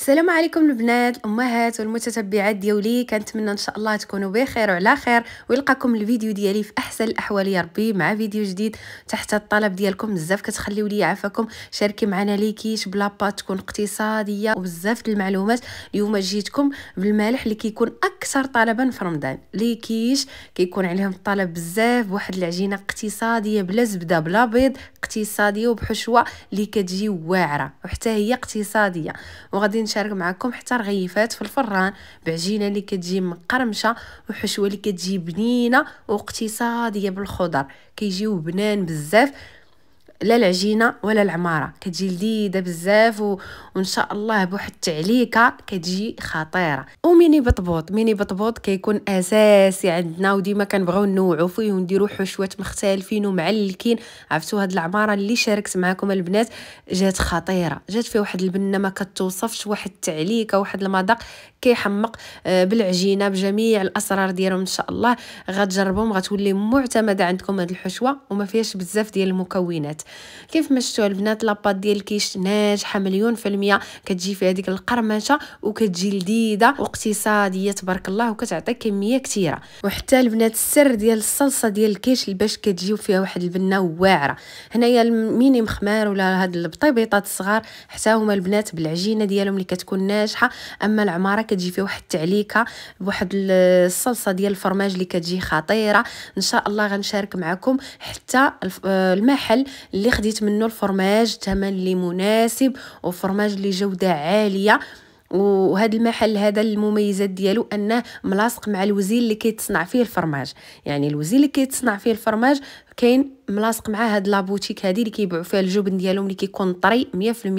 السلام عليكم البنات الامهات والمتتبعات ديولي كنتمنى ان شاء الله تكونوا بخير وعلى خير ويلقاكم الفيديو ديالي في احسن الاحوال يا ربي مع فيديو جديد تحت الطلب ديالكم بزاف كتخليو لي عافاكم شاركي معنا ليكيش بلا با تكون اقتصاديه وبزاف المعلومات اليوم جيتكم بالمالح اللي كيكون اكثر طلبا في رمضان ليكيش كيكون عليهم الطلب بزاف بواحد العجينه اقتصاديه بلا زبده بلا بيض اقتصاديه وبحشوه اللي كتجي واعره وحتى هي اقتصاديه وغادي نشارك معكم حتى رغيفات في الفران بعجينه اللي كتجي مقرمشه وحشوه اللي كتجي بنينه واقتصاديه بالخضر كيجيو بنان بزاف لا العجينه ولا العماره كتجي لذيذه بزاف و... وان شاء الله بواحد التعليكه كتجي خطيره وميني بطبوط ميني بطبوط كيكون اساسي عندنا وديما كنبغيو نوعو فيه ونديرو حشوات مختلفين ومعلكين عرفتوا هاد العماره اللي شاركت معكم البنات جات خطيره جات فيها واحد البنه ما كتوصفش واحد التعليكه واحد المذاق كيحمق آه، بالعجينه بجميع الاسرار ديالهم ان شاء الله غتجربهم غتولي معتمده عندكم هاد الحشوه وما فيهاش بزاف ديال المكونات كيف ما شفتوا البنات لاباط ديال الكيش ناجحه مليون في المية كتجي فيها ديك القرمشه وكتجي لذيذه واقتصاديه تبارك الله وكتعطي كميه كثيره وحتى البنات السر ديال الصلصه ديال الكيش باش كتجيو فيها واحد البنه واعره هنايا الميني مخمار ولا هاد البطيبيطات الصغار حتى هما البنات بالعجينه ديالهم اللي كتكون ناجحه اما العماره كتجي فيها واحد التعليكه بواحد الصلصه ديال الفرماج اللي كتجي خطيره ان شاء الله غنشارك معكم حتى آه، المحل اللي خديت منه الفرماج ثمن اللي مناسب وفرماج اللي جوده عاليه وهذا المحل هذا المميزات ديالو انه ملاصق مع الوزير اللي كيتصنع فيه الفرماج يعني الوزير اللي كيتصنع فيه الفرماج كاين ملاصق مع هاد لابوتيك هادي اللي كيبيعوا فيها الجبن ديالهم اللي كيكون طري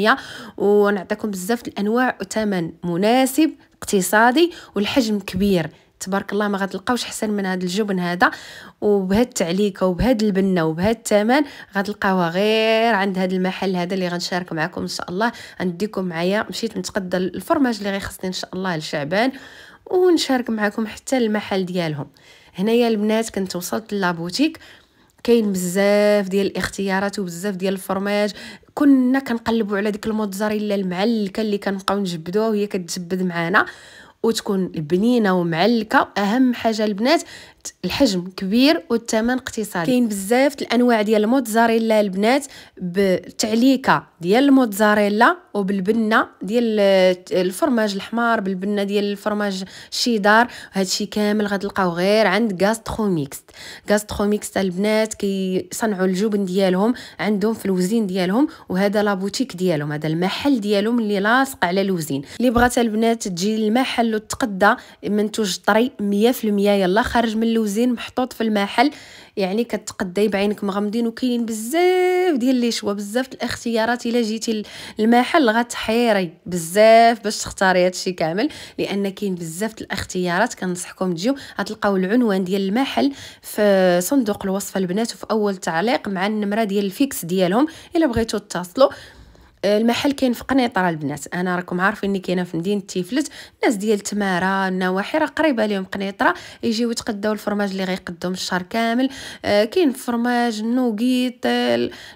100% ونعطيكم بزاف الانواع وثمن مناسب اقتصادي والحجم كبير تبارك الله ما غتلقاوش حسن من هذا الجبن هذا وبهاد التعليكه وبهاد البنه وبهذا الثمن غتلقاوها غير عند هذا المحل هذا اللي غنشارك معكم ان شاء الله غنديكم معايا مشيت نتقدى الفرماج اللي غيخصني ان شاء الله لشعبان ونشارك معكم حتى المحل ديالهم هنايا البنات كنت وصلت لابوتيك كاين بزاف ديال الاختيارات وبزاف ديال الفرماج كنا كنقلبوا على ديك الموتزاريلا المعلكه اللي كنبقاو نجبدوها وهي كتجبد معانا وتكون بنينه ومعلكه اهم حاجه البنات الحجم كبير والثمن اقتصادي كاين بزاف الانواع ديال الموتزاريلا البنات بالتعليكه ديال الموتزاريلا وبالبنه ديال الفرماج الحمار بالبنه ديال الفرماج الشيدار هادشي كامل غتلقاو غير عند غاسترو ميكست البنات كيصنعوا الجبن ديالهم عندهم في الوزين ديالهم وهذا لابوتيك ديالهم هذا المحل ديالهم اللي لاصق على الوزين اللي بغات البنات تجي للمحل وتقدى منتوج طري 100% يلا خارج من اللوزين محطوط في المحل يعني كتقداي بعينك مغمضين وكاينين بزاف ديال لي شوا بزاف الاختيارات الا جيتي للمحل غتحيري بزاف باش تختاري هادشي كامل لان كاين بزاف الاختيارات كنصحكم تجيو غتلقاو العنوان ديال المحل في صندوق الوصف البنات وفي اول تعليق مع النمره ديال الفيكس ديالهم الا بغيتو تتصلوا المحل كاين في قنيطره البنات انا راكم عارفين اني كاينه في مدينه تيفلت الناس ديال تماره النواحي راه قريبه لهم قنيطره يجيو يتقداو الفرماج اللي غيقدوهم الشهر كامل آه، كاين فرماج النوغيط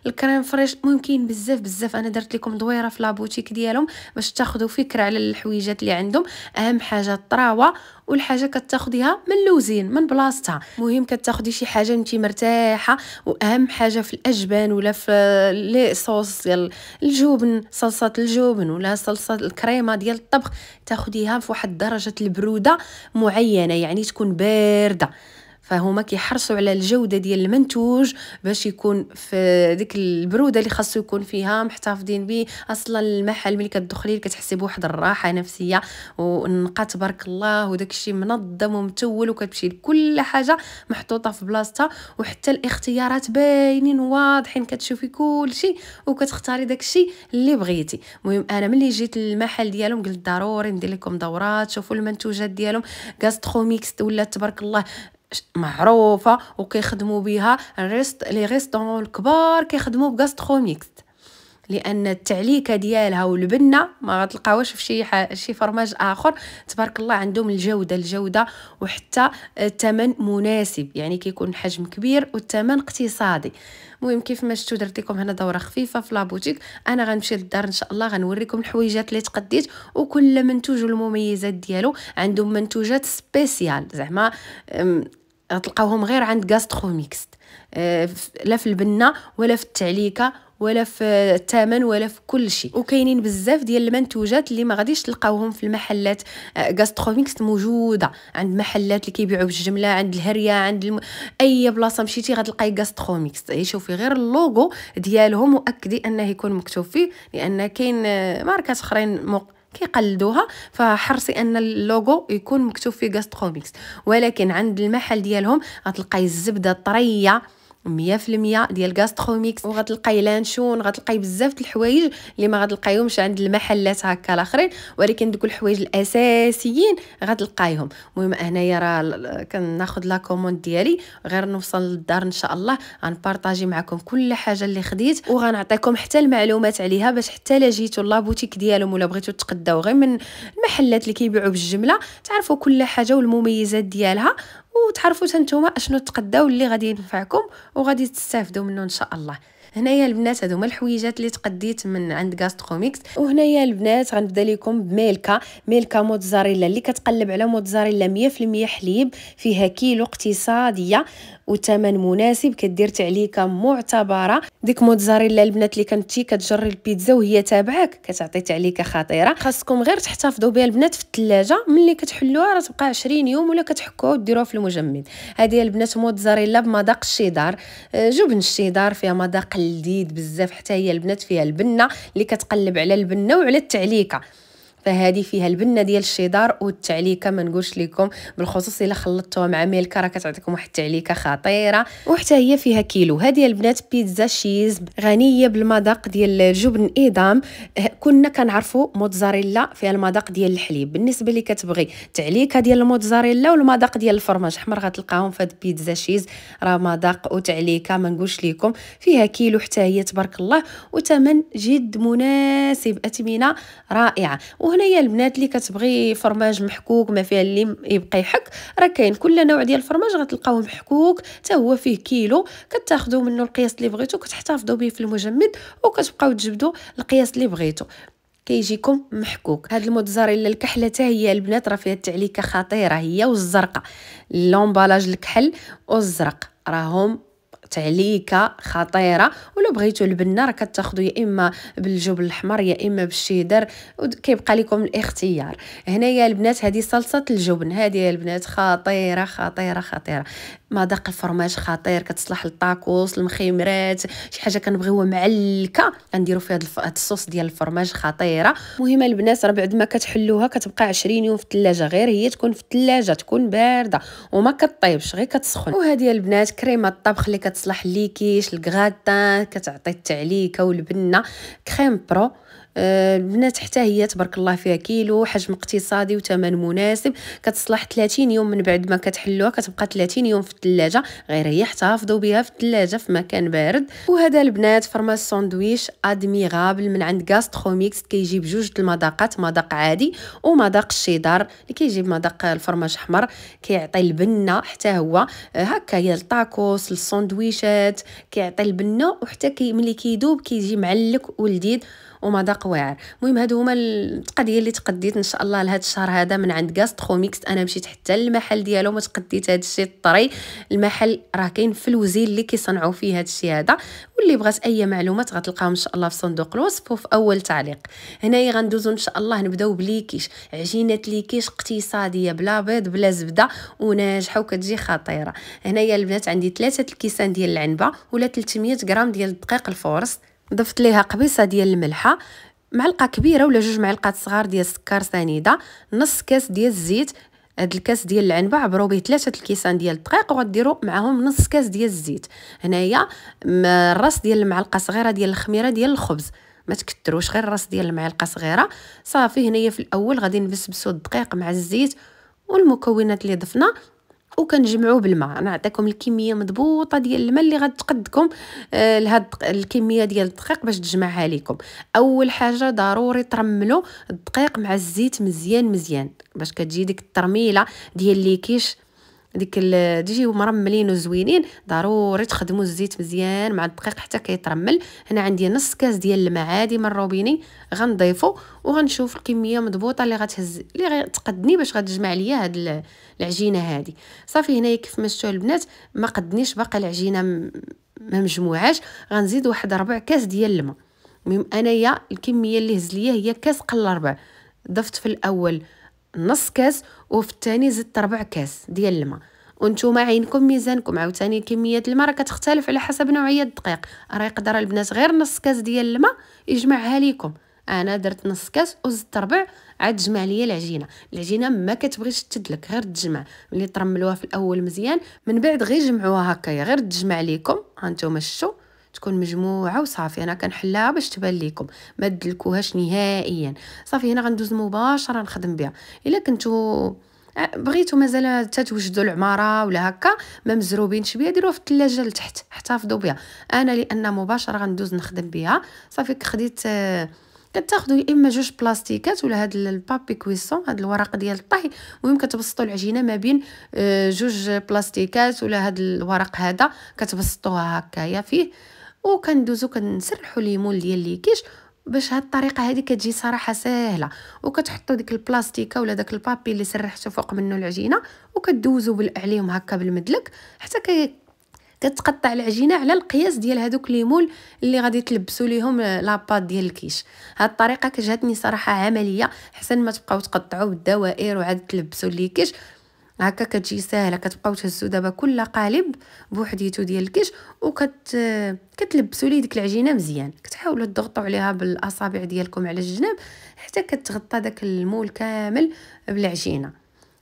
الكريم فريش المهم كاين بزاف بزاف انا درت لكم دويره في لابوتيك ديالهم باش تاخذوا فكره على الحويجات اللي عندهم اهم حاجه الطراوه والحاجه كتاخديها من لوزين من بلاصتها مهم كتاخدي شي حاجه انت مرتاحه واهم حاجه في الاجبان ولا في لي صوص ديال الجبن صلصه الجبن ولا صلصه الكريمه ديال الطبخ تاخديها في واحد درجه البروده معينه يعني تكون بارده فهما كيحرصوا على الجوده ديال المنتوج باش يكون في ديك البروده اللي خاصو يكون فيها محتفظين به اصلا المحل ملي كتدخلي كتحسي بواحد الراحه نفسيه والنقى تبارك الله وداك الشيء منظم ومتول وكتمشي لكل حاجه محطوطه في بلاصتها وحتى الاختيارات باينين واضحين كتشوفي كل شيء وكتختاري داك الشيء اللي بغيتي المهم انا ملي جيت للمحل ديالهم قلت ضروري ندير لكم دورات شوفوا المنتوجات ديالهم ميكس ولا تبارك الله معروفه وكيخدموا بها الريست لي ريستورون الكبار كيخدموا بغاستروميكس لان التعليكه ديالها والبنه ما غتلقاوهاش في شي ح... شي فرماج اخر تبارك الله عندهم الجوده الجوده وحتى الثمن مناسب يعني كيكون حجم كبير والثمن اقتصادي المهم كيف ما شفتوا درت لكم هنا دوره خفيفه في لابوتيك انا غنمشي للدار ان شاء الله غنوريكم الحويجات اللي تقديت وكل منتوج والمميزات ديالو عندهم منتوجات سبيسيال زعما غتلقاوهم آه، غير عند غاسترو آه، ميكست لا في البنه ولا في التعليكه ولا في الثمن ولا في كل شيء وكاينين بزاف ديال المنتوجات اللي ما غاديش تلقاوهم في المحلات ميكست آه، موجوده عند محلات اللي كيبيعوا بالجمله عند الهريه عند الم... اي بلاصه مشيتي غتلقاي غاستروميكس شوفي غير اللوغو ديالهم واكدي انه يكون مكتوب فيه لان كاين ماركات اخرين كيقلدوها فحرصي ان اللوغو يكون مكتوب فيه غاست كوميكس ولكن عند المحل ديالهم غتلقاي الزبده طريه 100% ديال غاستروميكس وغتلقاي لانشون غتلقاي بزاف د الحوايج اللي ما غتلقايهمش عند المحلات هكا الاخرين ولكن دوك الحوايج الاساسيين غتلقايهم المهم هنايا راه كناخذ لا كوموند ديالي غير نوصل للدار ان شاء الله غنبارطاجي معكم كل حاجه اللي خديت وغنعطيكم حتى المعلومات عليها باش حتى لا جيتو لابوتيك ديالهم ولا بغيتو تقداو غير من المحلات اللي كيبيعوا بالجمله تعرفوا كل حاجه والمميزات ديالها وتعرفوا نتوما اشنو تقداو اللي غادي ينفعكم وغادي تستافدوا منه ان شاء الله هنايا البنات هذوما الحويجات اللي تقديت من عند غاستروميكس وهنايا البنات غنبدا لكم بميلكا ميلكا موتزاريلا اللي كتقلب على موتزاريلا 100% حليب فيها كيلو اقتصاديه وثمن مناسب كدير تعليكه معتبره ديك موتزاريلا البنات اللي كنتي كتجري البيتزا وهي تابعك كتعطي تعليكه خطيره خاصكم غير تحتفظوا بها البنات في الثلاجه ملي كتحلوها راه تبقى 20 يوم ولا كتحكوها وديروها في المجمد هذه البنات موتزاريلا بمذاق الشيدار آه، جبن الشيدار فيها مذاق لذيذ بزاف حتى هي البنات فيها البنه اللي كتقلب على البنه وعلى التعليكه فهذه فيها البنه ديال الشيدار والتعليكه ما نقولش لكم بالخصوص الا خلطتوها مع ميلكه راه كتعطيكم واحد التعليكه خطيره وحتى هي فيها كيلو هذه البنات بيتزا شيز غنيه بالمذاق ديال الجبن ايدام كنا كنعرفوا موتزاريلا فيها المذاق ديال الحليب بالنسبه اللي كتبغي تعليكه ديال الموتزاريلا والمذاق ديال الفرماج حمر غتلقاهم في هاد بيتزا شيز راه مذاق وتعليكه ما نقولش لكم فيها كيلو حتى هي تبارك الله وثمن جد مناسب اثمنه رائعه وه وهنايا البنات اللي كتبغي فرماج محكوك ما فيها اللي يبقى يحك راه كاين كل نوع ديال الفرماج غتلقاوه محكوك حتى هو فيه كيلو كتاخذوا منه القياس اللي بغيتو كتحتفظوا به في المجمد وكتبقاو تجبدوا القياس اللي بغيتو كيجيكم محكوك هاد الموتزاريلا الكحله حتى هي البنات راه فيها التعليكه خطيره هي والزرقاء لومبالاج الكحل والزرق راهم تعليكه خطيره ولو بغيتو البنه راه كتاخذوا يا اما بالجبل الاحمر يا اما بالشيدر كيبقى لكم الاختيار هنايا البنات هذه صلصه الجبن هذه البنات خطيره خطيره خطيره مذاق الفرماج خطير كتصلح للطاكوس المخيمرات شي حاجه كنبغيوها معلكه غنديروا فيها هاد الصوص ديال الفرماج خطيره مهمه البنات راه بعد ما كتحلوها كتبقى 20 يوم في الثلاجه غير هي تكون في الثلاجه تكون بارده وما كطيبش غير كتسخن وهذه البنات كريمه الطبخ اللي كتصلح ليكيش الكغاتان كتعطي التعليكه والبنه كريم برو البنات آه، حتى هي تبارك الله فيها كيلو حجم اقتصادي وثمن مناسب كتصلح 30 يوم من بعد ما كتحلوها كتبقى 30 يوم في الثلاجه غير هي احتفظوا بها في الثلاجه في مكان بارد وهذا البنات فرما ساندويش ادميغابل من عند غاستروميكس كيجيب جوج المذاقات مذاق عادي ومذاق الشيدار اللي كيجيب بمذاق الفرماج احمر كيعطي البنه حتى هو آه، هكا هي الطاكوس الساندويشات كيعطي البنه وحتى كي ملي كيدوب كيجي معلك ولذيذ ومذاق واعر المهم هادو هما التقضيه اللي تقديت ان شاء الله لهاد الشهر هذا من عند ميكس انا مشيت حتى للمحل ديالو ما تقديت هذا الشيء الطري المحل راه كاين في الوزير اللي كيصنعوا فيه هاد الشيء هذا واللي بغات اي معلومات غتلقاهم ان شاء الله في صندوق الوصف وفي اول تعليق هنايا غندوزو ان شاء الله نبداو بليكيش عجينه ليكيش اقتصاديه بلا بيض بلا زبده وناجحه وكتجي خطيره هنايا البنات عندي ثلاثه الكيسان ديال العنبه ولا 300 غرام ديال الدقيق الفورس ضفت ليها قبيصه ديال الملحه معلقه كبيره ولا جوج معلقات صغار ديال السكر سنيده نص كاس ديال الزيت هاد الكاس ديال العنبه عبرو به ثلاثه الكيسان ديال الدقيق وغديروا معاهم نص كاس ديال الزيت هنايا الراس ديال المعلقه صغيره ديال الخميره ديال الخبز ما غير الراس ديال المعلقه صغيره صافي هنايا في الاول غادي نبسبسو الدقيق مع الزيت والمكونات اللي ضفنا وكنجمعوه بالماء نعطيكم الكميه مضبوطه ديال الماء اللي غتقدكم آه لهاد الكميه ديال الدقيق باش تجمعها لكم اول حاجه ضروري ترملوا الدقيق مع الزيت مزيان مزيان باش كتجي ديك الترميله ديال ليكيش ديك تجيو مرملين وزوينين ضروري تخدموا الزيت مزيان مع الدقيق حتى كيترمل هنا عندي نص كاس ديال الماء عادي من الروبيني غنضيفو وغنشوف الكميه مضبوطه اللي غتهز اللي غتقدني باش غتجمع ليا هاد العجينه هادي صافي هنايا كيف ما شفتوا البنات ما قدنيش باقي العجينه ما مجموعاش غنزيد واحد ربع كاس ديال الماء المهم انايا الكميه اللي هز ليا هي كاس قل ربع ضفت في الاول نص كاس وفي الثاني زدت ربع كاس ديال الماء وانتم عينكم ميزانكم عاوتاني كميه الماء راه كتختلف على حسب نوعيه الدقيق راه يقدر البنات غير نص كاس ديال الماء يجمعها ليكم انا درت نص كاس وزدت ربع عاد تجمع ليا العجينه العجينه ما كتبغيش تدلك غير تجمع ملي ترملوها في الاول مزيان من بعد غير جمعوها هكايا غير تجمع ليكم هانتوما شتو تكون مجموعه وصافي انا كنحلها باش تبان لكم ما تدلكوهاش نهائيا صافي هنا غندوز مباشره نخدم بها الا كنتو آه، بغيتو مازال تتوجدوا العماره ولا هكا ما مزروبينش بها ديروها في الثلاجه لتحت احتفظوا بها انا لان مباشره غندوز نخدم بها صافي خديت آه، كتاخذوا يا اما جوج بلاستيكات ولا هاد البابي كويسون هاد الورق ديال الطهي المهم كتبسطوا العجينه ما بين آه، جوج بلاستيكات ولا هاد الورق هذا كتبسطوها هكايا فيه وكندوزو كنسرحوا الليمون ديال ليكيش باش هاد الطريقه هادي كتجي صراحه ساهله وكتحطوا ديك البلاستيكه ولا داك البابي اللي سرحتو فوق منه العجينه وكدوزو عليهم هكا بالمدلك حتى كي كتقطع العجينه على القياس ديال هذوك ليمول اللي غادي تلبسوا ليهم لاباط ديال الكيش هاد الطريقه كجاتني صراحه عمليه حسن ما تبقاو تقطعوا بالدوائر وعاد تلبسوا ليكيش هكا كتجي ساهله كتبقاو تهزو دابا كل قالب بوحديتو ديال الكيش وكت كتلبسوا ليه ديك العجينه مزيان كتحاولوا تضغطوا عليها بالاصابع ديالكم على الجناب حتى كتغطى داك المول كامل بالعجينه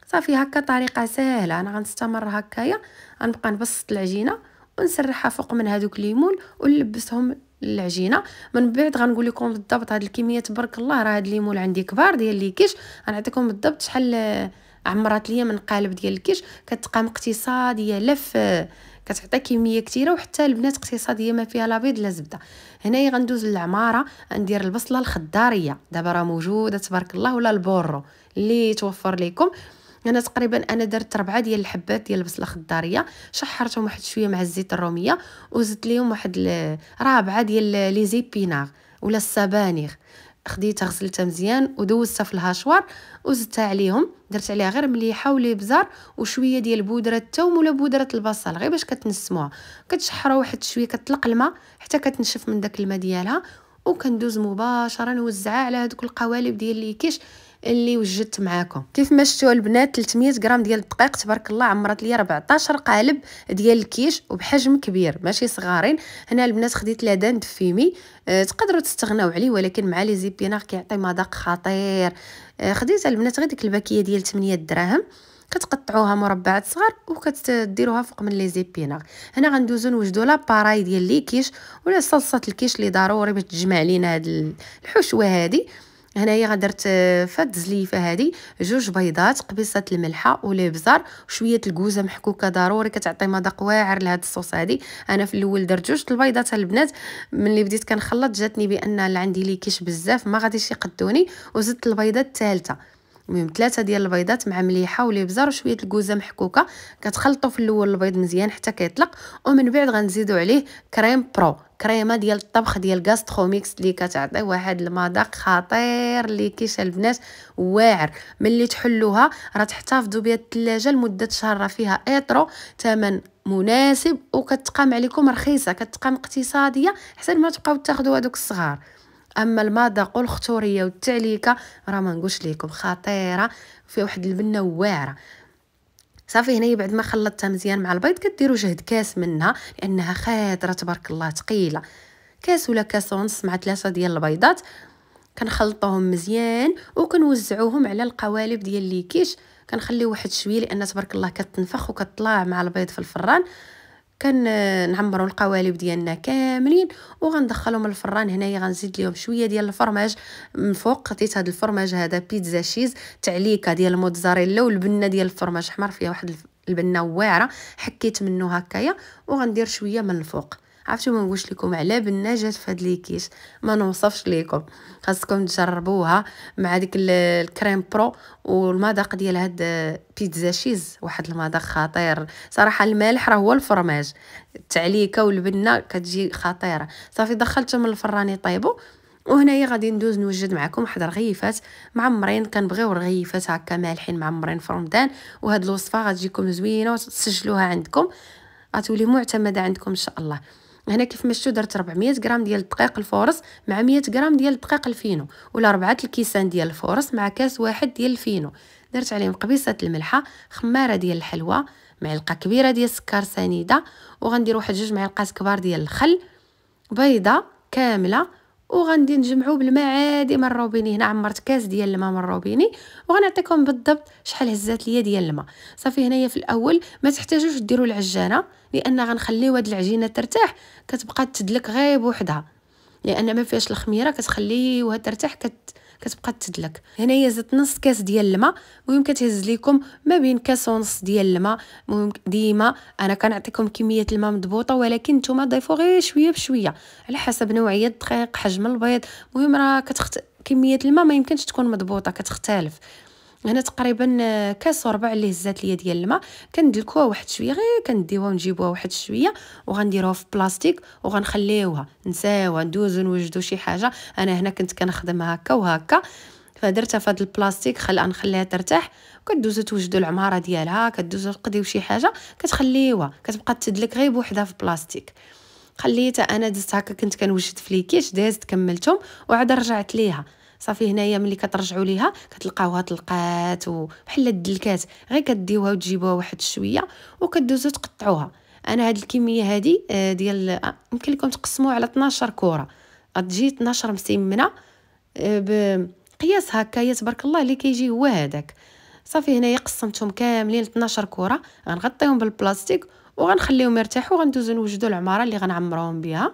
صافي هكا طريقه سهله انا غنستمر هكايا غنبقى نبسط العجينه ونسرحها فوق من هذوك ليمون ونلبسهم العجينه من بعد غنقول لكم بالضبط هاد الكميه تبارك الله راه هاد الليمون عندي كبار ديال لي كيش غنعطيكم بالضبط شحال عمرات ليا من قالب ديال الكيش كتقام اقتصاديه لف كتعطي كميه كثيره وحتى البنات اقتصاديه ما فيها لا بيض لا زبده هنايا غندوز للعماره ندير البصله الخضاريه دابا راه موجوده تبارك الله ولا البورو اللي توفر لكم انا تقريبا انا درت ربعه ديال الحبات ديال البصله الخضاريه شحرتهم واحد شويه مع الزيت الروميه وزدت ليهم واحد رابعه ديال لي زيبيناغ ولا السبانخ خديتها غسلتها مزيان ودوزتها في الهاشوار وزدت عليهم درت عليها غير مليحه وليبزار وشويه ديال بودره الثوم ولا بودره البصل غير باش كتنسموها كتشحرها واحد شويه كتطلق الماء حتى كتنشف من داك الماء ديالها وكندوز مباشره نوزعها على هذوك القوالب ديال ليكيش اللي وجدت معاكم كيف ما شفتوا البنات 300 غرام ديال الدقيق تبارك الله عمرت لي 14 قالب ديال الكيش وبحجم كبير ماشي صغارين هنا البنات خديت لادان دفيمي أه تقدروا تستغناو عليه ولكن مع لي زيبينار كيعطي مذاق خطير أه خديت البنات غير ديك الباكيه ديال 8 دراهم كتقطعوها مربعات صغار وكتديروها فوق من لي زيبينار هنا غندوزو نوجدو لاباراي ديال لي كيش ولا صلصه الكيش اللي ضروري باش تجمع لينا هاد الحشوه هادي هنايا غدرت آه، فهاد الزليفه هادي جوج بيضات قبيصه الملحه والابزار وشويه الكوزه محكوكه ضروري كتعطي مذاق واعر لهاد الصوص هادي انا في الاول درت جوج البيضات البنات ملي بديت كنخلط جاتني بان عندي ليكيش بزاف ما غاديش يقدوني وزدت البيضه الثالثه المهم ثلاثه ديال البيضات مع مليحه وليبزار وشويه الكوزه محكوكه كتخلطوا في الاول البيض مزيان حتى كيطلق ومن بعد غنزيدوا عليه كريم برو كريمه ديال الطبخ ديال غاستروميكس اللي كتعطي واحد المذاق خطير اللي كيشعل البنات واعر ملي تحلوها راه تحتفظوا بها الثلاجه لمده شهر راه فيها اطرو ثمن مناسب وكتقام عليكم رخيصه كتقام اقتصاديه حسن ما تبقاو تاخذوا هذوك الصغار اما المذاق والخطوريه والتعليكه راه ما نقولش ليكم خطيره في واحد البنه واعره صافي هنايا بعد ما خلطتها مزيان مع البيض كديروا جهد كاس منها لانها خادره تبارك الله ثقيله كاس ولا كاس ونص مع ثلاثه ديال البيضات كنخلطوهم مزيان وكنوزعوهم على القوالب ديال ليكيش كنخليو واحد شويه لان تبارك الله كتنفخ وكتطلع مع البيض في الفران كنعمروا القوالب ديالنا كاملين وغندخلهم الفران هنايا غنزيد لهم شويه ديال الفرماج من فوق قطيت هذا الفرماج هذا بيتزا شيز تعليكه ديال الموتزاريلا والبنه ديال الفرماج حمر فيها واحد البنه واعره حكيت منه هكايا وغندير شويه من الفوق عرفتوا ما نقولش لكم على بالنجاح في هاد ليكيش ما نوصفش لكم خاصكم تجربوها مع ديك الكريم برو والمذاق ديال هاد بيتزا شيز واحد المذاق خطير صراحه المالح راه هو الفرماج التعليكه والبنه كتجي خطيره صافي دخلتهم من الفران يطيبوا وهنايا غادي ندوز نوجد معكم واحد الرغيفات معمرين كنبغيو الرغيفات هكا مالحين معمرين في رمضان وهاد الوصفه غتجيكم زوينه وتسجلوها عندكم غتولي معتمده عندكم ان شاء الله هنا كيف مشتو درت 400 غرام ديال الدقيق الفورص مع 100 غرام ديال الدقيق الفينو ولا ربعة الكيسان ديال الفورص مع كاس واحد ديال الفينو درت عليهم قبيصه الملحه خماره ديال الحلوى معلقه كبيره ديال السكر سنيده وغندير واحد جوج معلقات كبار ديال الخل بيضه كامله وغندي نجمعو بالماء عادي من الروبيني هنا عمرت كاس ديال الماء من الروبيني وغنعطيكم بالضبط شحال هزات ليا ديال الماء صافي هنايا في الاول ما تحتاجوش ديروا العجانه لان غنخليو هاد العجينه ترتاح كتبقى تدلك غير بوحدها لان ما فيهاش الخميره كتخليوها ترتاح كت كتبقى تدلك هنايا زدت نص كاس ديال الماء المهم كتهز ليكم ما بين كاس ونص ديال الماء المهم ديما انا كنعطيكم كميه الماء مضبوطه ولكن نتوما ضيفوا غير شويه بشويه على حسب نوعيه الدقيق حجم البيض المهم راه كتخت كميه الماء ما يمكنش تكون مضبوطه كتختلف هنا تقريبا آه، كاس وربع اللي هزات ليا ديال الماء كندلكوها واحد شويه غير كنديوها ونجيبوها واحد شويه وغنديروها في بلاستيك وغنخليوها نساوها ندوزو نوجدو شي حاجه انا هنا كنت كنخدم هكا وهكا فدرتها في هذا البلاستيك خل نخليها ترتاح كدوزو توجدو العماره ديالها كدوزو تقديو شي حاجه كتخليوها كتبقى تدلك غير بوحدها في بلاستيك خليتها انا دزت هكا كنت كنوجد في ليكيش دازت كملتهم وعاد رجعت ليها صافي هنايا ملي كترجعوا ليها كتلقاوها طلقات وبحال الدلكات غير كديوها وتجيبوها واحد شويه وكدوزو تقطعوها انا هاد الكميه هادي آه، ديال آه، يمكن لكم تقسموها على 12 كره غتجي 12 مسمنه آه، بقياس يا تبارك الله اللي كيجي هو هذاك صافي هنايا قسمتهم كاملين 12 كره غنغطيهم بالبلاستيك وغنخليهم يرتاحوا وغندوزو نوجدوا العماره اللي غنعمروهم بها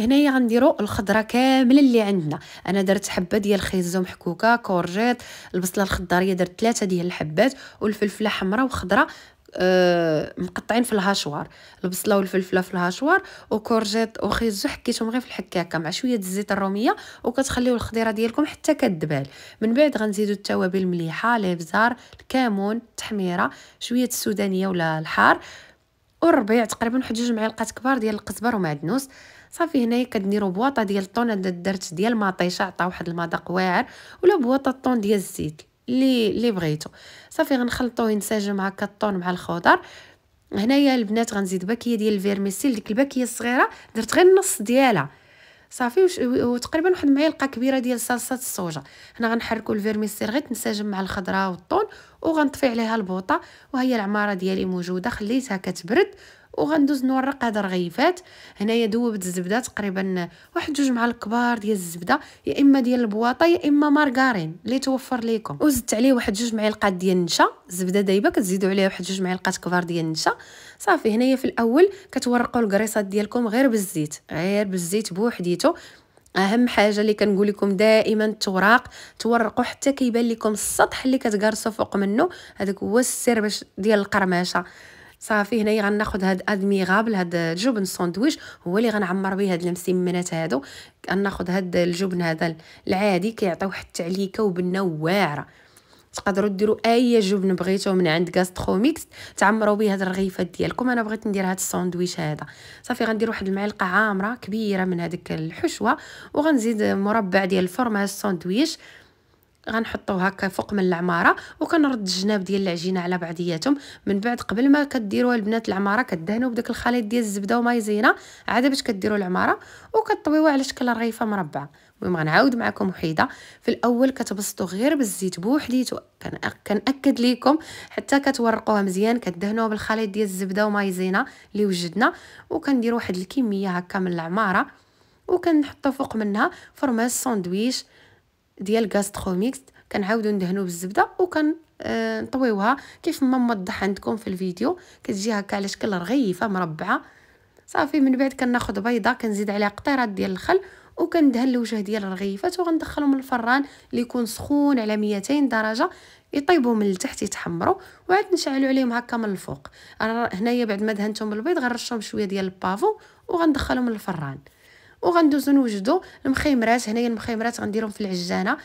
هنايا غنديرو الخضره كامله اللي عندنا انا درت حبه ديال خيزو محكوكه كورجيط البصله الخضاريه درت ثلاثه ديال الحبات والفلفله حمراء وخضراء أه مقطعين في الهاشوار البصله والفلفله في الهاشوار وكورجيت وخيزو حكيتهم غير في الحكاكه مع شويه الزيت الروميه وكتخليو الخضيره ديالكم حتى كدبال من بعد غنزيدو التوابل مليحه الابزار الكمون التحميره شويه السودانيه ولا الحار والربيع تقريبا واحد جوج معالق كبار ديال القزبر ومعدنوس صافي هنايا كديروا بواطه ديال الطون درت ديال مطيشه عطا واحد المذاق واعر ولا بواطه الطون ديال الزيت اللي اللي بغيتو صافي غنخلطو ينسجم هكا الطون مع الخضر هنايا البنات غنزيد باكيه ديال الفيرميسيل ديك الباكيه الصغيره درت غير النص ديالها صافي وتقريبا واحد معلقه كبيره ديال صلصه الصوجه هنا غنحركو الفيرميسيل غير تنسجم مع الخضره والطون وغنطفي عليها البوطه وهي العماره ديالي موجوده خليتها كتبرد وغندوز نورق هاد الرغيفات هنايا ذوبت الزبده تقريبا واحد جوج معالق كبار ديال الزبده يا اما ديال البواطه يا اما مارغارين اللي توفر ليكم وزدت عليه واحد جوج معالقات ديال النشا الزبده دايبه كتزيدوا عليها واحد جوج معالقات كبار ديال النشا صافي هنايا في الاول كتورقوا الكريصات ديالكم غير بالزيت غير بالزيت بوحديتو اهم حاجه اللي كنقول لكم دائما التوراق تورقوا حتى كيبان لكم السطح اللي كتقرصوا فوق منه هذاك هو السر باش ديال القرماشه صافي هنايا غناخذ هاد ادميغابل هاد الجبن سندويش هو اللي غنعمر به هاد المسمنات هادو غناخد هاد الجبن هذا العادي كيعطيو حتى عليكه وبنه واعره تقدروا ديروا اي جبن بغيتو من عند غاستروميكس تعمروا به هاد الرغيفات ديالكم انا بغيت ندير هاد الساندويش هذا صافي غندير واحد المعلقه عامره كبيره من هذيك الحشوه وغنزيد مربع ديال الفرماج الساندويتش غنحطو هكا فوق من العماره وكنرد الجناب ديال العجينه على بعضياتهم من بعد قبل ما كديروها البنات العماره كدهنوا بداك الخليط ديال الزبده وماي مايزينا عاد باش كديروا العماره وكطويوها على شكل رغيفه مربعه المهم غنعاود معكم وحيده في الاول كتبسطوا غير بالزيت بوحديتو كنأكد ليكم حتى كتورقوها مزيان كدهنوها بالخليط ديال الزبده وماي مايزينا اللي وجدنا كنديرو واحد الكميه هكا من العماره وكنحطو فوق منها فرماج ساندويش ديال ميكس كنعاودو ندهنو بالزبده وكن آه نطويوها كيف ما موضح عندكم في الفيديو كتجي هكا على شكل رغيفه مربعه صافي من بعد كناخذ بيضه كنزيد عليها قطيرات ديال الخل وكندهن الوجه ديال الرغيفات وغندخلهم الفران اللي يكون سخون على 200 درجه يطيبوا من التحت يتحمروا وعاد نشعلوا عليهم هكا من الفوق هنايا بعد ما دهنتهم بالبيض غنرشهم شويه ديال البافو وغندخلهم للفران وغندوزو نوجدو المخيمرات هنايا المخيمرات غنديرهم في العجانه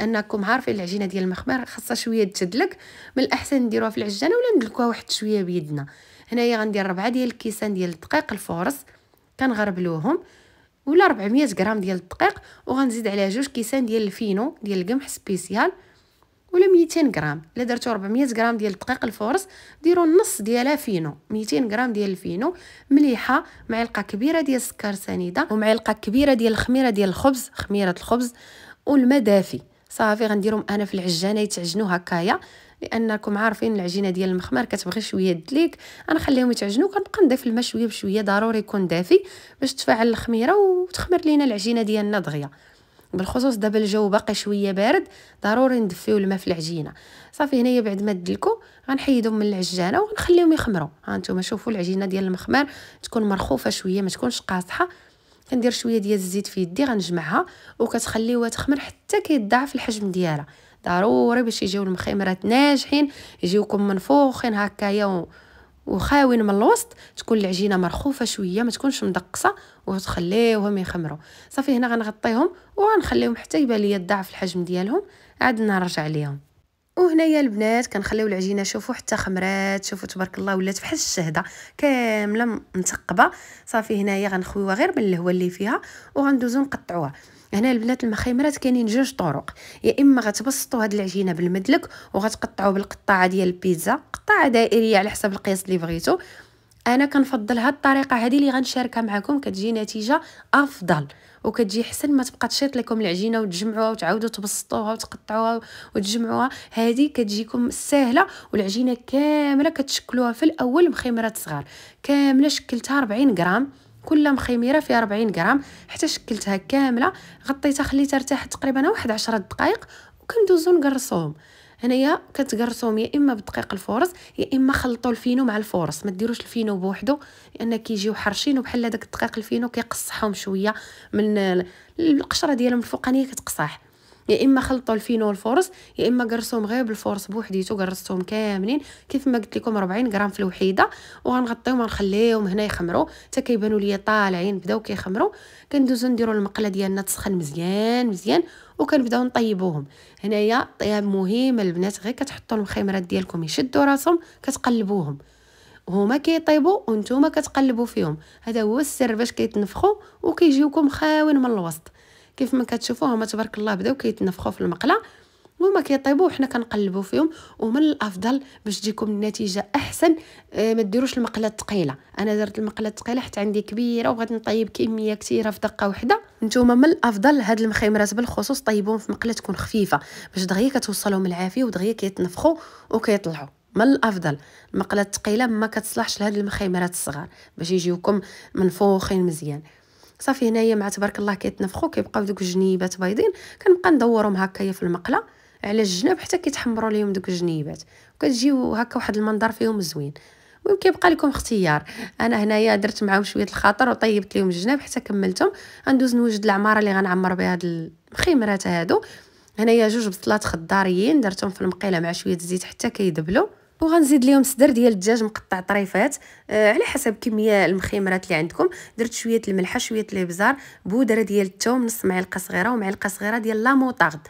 انكم عارفين العجينه ديال المخمر خاصها شويه تدلك من الاحسن نديروها في العجانه ولا ندلكوها واحد شويه بيدنا هنايا غندير ربعة ديال الكيسان ديال الدقيق الفورص كنغربلوهم ولا 400 غرام ديال الدقيق وغنزيد عليها جوج كيسان ديال الفينو ديال القمح سبيسيال ولا 200 غرام الا درتو 400 غرام ديال الدقيق الفورص ديروا النص ديالها فينو 200 غرام ديال الفينو مليحه معلقه كبيره ديال السكر سنيده ومعلقه كبيره ديال الخميره ديال الخبز خميره الخبز والماء دافي صافي غنديرهم انا في العجانه يتعجنوا هكايا لانكم عارفين العجينه ديال المخمر كتبغي شويه دليك غنخليهم يتعجنوا كنبقى نضيف الماء شويه بشويه ضروري يكون دافي باش تفاعل الخميره وتخمر لينا العجينه ديالنا دغيا بالخصوص دابا الجو باقي شويه بارد ضروري ندفيو الماء في العجينه صافي هنايا بعد ما دلكو غنحيدهم من العجانه ونخليهم يخمروا ها نتوما شوفوا العجينه ديال المخمر تكون مرخوفه شويه ما تكونش قاصحه كندير شويه ديال الزيت في يدي غنجمعها وكتخليوها تخمر حتى كيتضاعف الحجم ديالها ضروري باش يجيو المخمرات ناجحين يجيوكم منفوخين هكايا وخاوين من الوسط تكون العجينه مرخوفه شويه ما تكونش مدقصه وتخليوهم يخمروا صافي هنا غنغطيهم وغنخليهم حتى يبان ليا الضعف الحجم ديالهم عاد نرجع ليهم وهنايا البنات كنخليو العجينه شوفوا حتى خمرات شوفوا تبارك الله ولات بحال الشهده كامله متقبه صافي هنايا غنخويوها غير من الهواء اللي فيها وغندوزو نقطعوها هنا البنات المخيمرات كاينين جوج طرق يا اما غتبسطوا هاد العجينه بالمدلك وغتقطعوا بالقطاعه ديال البيتزا قطعه دائريه على حسب القياس اللي بغيتو انا كنفضل هاد الطريقه هذه اللي غنشاركها معكم كتجي نتيجه افضل وكتجي حسن ما تبقى تشيط لكم العجينه وتجمعوها وتعاودوا تبسطوها وتقطعوها وتجمعوها هذه كتجيكم ساهله والعجينه كامله كتشكلوها في الاول مخيمرات صغار كامله شكلتها 40 غرام كل مخيميره فيها 40 غرام حتى شكلتها كامله غطيتها خليتها ارتاح تقريبا واحد عشرة دقائق وكندوزو نقرصوهم هنايا كتقرصوهم يا اما بدقيق الفورص يا اما خلطوا الفينو مع الفورص ما ديروش الفينو بوحدو لان كيجيو حرشين وبحال هذاك الدقيق الفينو كيقصحهم شويه من القشره ديالهم الفوقانيه كتقصح يا اما خلطوا الفينول فورس يا اما قرصهم غير بالفورس بوحديتو قرصتهم كاملين كيف ما قلت لكم 40 غرام في الوحيده وغنغطيهم ونخليهم هنا يخمروا حتى كيبانوا ليا طالعين بداو كيخمروا كندوزو نديرو المقله ديالنا تسخن مزيان مزيان وكنبداو نطيبوهم هنايا طياب مهم البنات غير كتحطوا المخيمرات ديالكم يشدوا راسهم كتقلبوهم هما كيطيبوا وانتوما كتقلبوا فيهم هذا هو السر باش كيتنفخوا وكيجيوكم خاوين من الوسط كيف ما كتشوفوا هما تبارك الله بداو كيتنفخوا في المقله وهما كيطيبوا وحنا كنقلبوا فيهم ومن الافضل باش تجيكم النتيجه احسن آه، ما ديروش المقله الثقيله انا درت المقله الثقيله حتى عندي كبيره وغادي نطيب كميه كثيره في دقه واحده نتوما من الافضل هاد المخيمرات بالخصوص طيبوهم في مقله تكون خفيفه باش دغيا كتوصلهم العافيه ودغيا كيتنفخوا وكيطلعوا من الافضل المقله الثقيله ما كتصلحش لهاد المخيمرات الصغار باش يجيوكم منفوخين مزيان صافي هنايا مع تبارك الله كيتنفخوا كيبقاو دوك الجنيبات بيضين كنبقى ندورهم هكايا في المقله على الجناب حتى كيتحمروا ليهم دوك الجنيبات وكتجيو هكا واحد المنظر فيهم زوين المهم كيبقى لكم اختيار انا هنايا درت معاهم شويه الخاطر وطيبت لهم الجناب حتى كملتهم غندوز نوجد العماره اللي غنعمر بها هاد المخيمرات هادو هنايا جوج بصلات خضاريين درتهم في المقيله مع شويه الزيت حتى كيدبلوا وغنزيد ليهم صدر ديال الدجاج مقطع طريفات آه على حسب كميه المخيمرات اللي عندكم درت شويه الملحه شويه الابزار بودره ديال الثوم نص معلقه صغيره ومعلقه صغيره ديال لا موطارد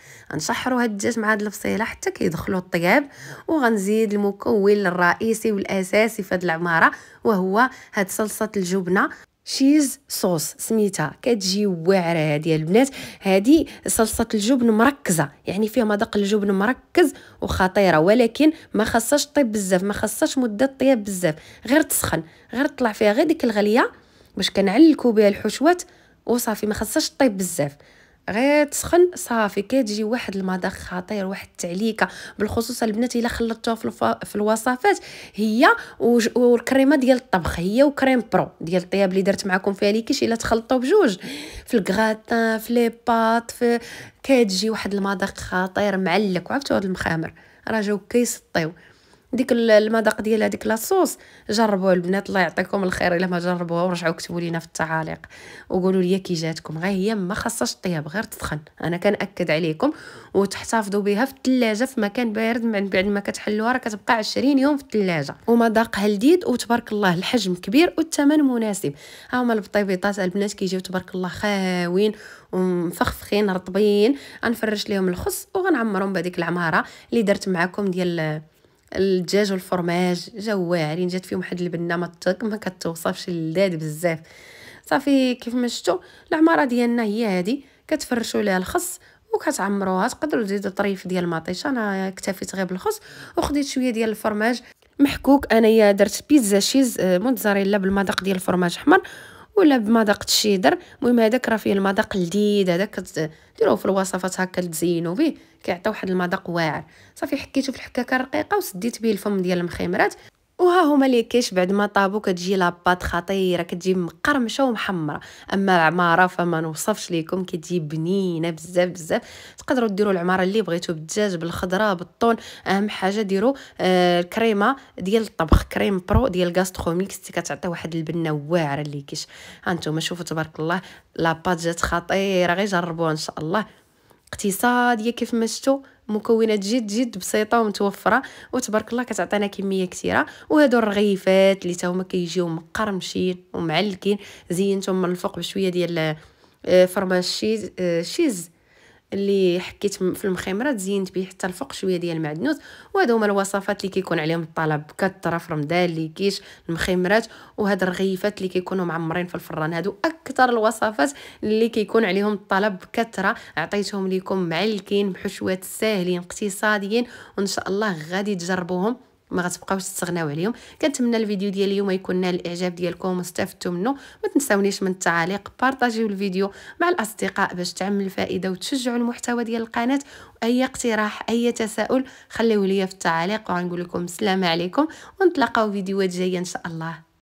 هاد الدجاج مع هاد البصيله حتى كيدخلوا الطياب وغنزيد المكون الرئيسي والاساسي في هاد العماره وهو هاد صلصه الجبنه شيز صوص سميتها كتجي واعره هذه البنات هذه صلصه الجبن مركزه يعني فيها مذاق الجبن مركز وخطيره ولكن ما خصهاش طيب بزاف ما خصهاش مده طياب بزاف غير تسخن غير طلع فيها غير ديك الغليه باش كنعلكو بها الحشوات وصافي ما خصهاش طيب بزاف غير تسخن صافي كتجي واحد المذاق خطير واحد التعليكه بالخصوص البنات الا خلطتوها في, الفا... في الوصفات هي وج... والكريمه ديال الطبخ هي وكريم برو ديال الطياب اللي درت معكم فيها ليكيش الا تخلطوا بجوج في الكغاتان في لي بات في كتجي واحد المذاق خطير معلك وعرفتوا هاد المخامر راه جاو كيسطيو ديك المذاق ديال هذيك لاصوص جربوه البنات الله يعطيكم الخير الا ما جربوها ورجعوا كتبوا لينا في التعاليق وقولوا لي كي جاتكم غير هي ما خاصهاش طياب غير تسخن انا كنأكد عليكم وتحتفظوا بها في الثلاجه في مكان بارد من بعد ما كتحلوها راه كتبقى 20 يوم في الثلاجه ومذاقها لذيذ وتبارك الله الحجم كبير والثمن مناسب ها هما البطيبيطات البنات كيجيو تبارك الله خاويين ومفخفخين رطبين غنفرش ليهم الخص وغنعمرهم بهذيك العماره اللي درت معكم ديال الدجاج والفرماج جاو واعرين جات فيهم واحد البنه ما ما كتوصفش لذاد بزاف صافي كيف ما شفتوا العماره ديالنا هي هذه كتفرشوا ليها الخس وكتعمروها تقدروا تزيدوا طريف ديال المطيشه انا اكتفيت غير بالخس وخديت شويه ديال الفرماج محكوك انايا درت بيتزا شيز آه، موتزاريلا بالمذاق ديال الفرماج احمر ولا بمذاق الشيدر المهم هذاك راه فيه المذاق لذيذ هذاك ديروه في الوصفات هكا تزينوا به كيعطي واحد المذاق واعر صافي حكيته في الحكاكه الرقيقه وسديت به الفم ديال المخيمرات وها هما لي كيش بعد ما طابو كتجي لاباط خطيره كتجي مقرمشه ومحمره اما العماره فما نوصفش ليكم كتجي بنينه بزاف بزاف تقدروا ديروا العماره اللي بغيتو بالدجاج بالخضره بالطون اهم حاجه ديروا آه كريمه ديال الطبخ كريم برو ديال غاستروميكس كتعطي واحد البنه واعره اللي كيش هانتوما شوفوا تبارك الله لاباط جات خطيره غير جربوها ان شاء الله اقتصاديه كيف ما شفتوا مكونات جد جد بسيطه ومتوفره وتبارك الله كتعطينا كميه كثيره وهادو الرغيفات اللي تا هما كيجيو مقرمشين ومعلكين زينتهم من الفوق بشويه ديال آه، فرماج شيز آه، شيز اللي حكيت في المخيمره زينت به حتى الفوق شويه ديال المعدنوس وهذو هما الوصفات اللي كيكون عليهم الطلب كثره في رمضان اللي كيش المخيمرات وهاد الرغيفات اللي كيكونوا معمرين في الفران هادو اكثر الوصفات اللي كيكون عليهم الطلب بكثره عطيتهم لكم معلكين بحشوات ساهلين اقتصاديين وان شاء الله غادي تجربوهم ما غتبقاوش تستغناو عليهم كنتمنى الفيديو ديال اليوم يكون نال الاعجاب ديالكم واستفدتوا منه ما تنساونيش من التعاليق بارطاجيو الفيديو مع الاصدقاء باش تعم الفائده وتشجعوا المحتوى ديال القناه واي اقتراح اي تساؤل خليوه ليا في التعاليق وغنقول لكم السلام عليكم ونتلاقاو فيديوهات جايه ان شاء الله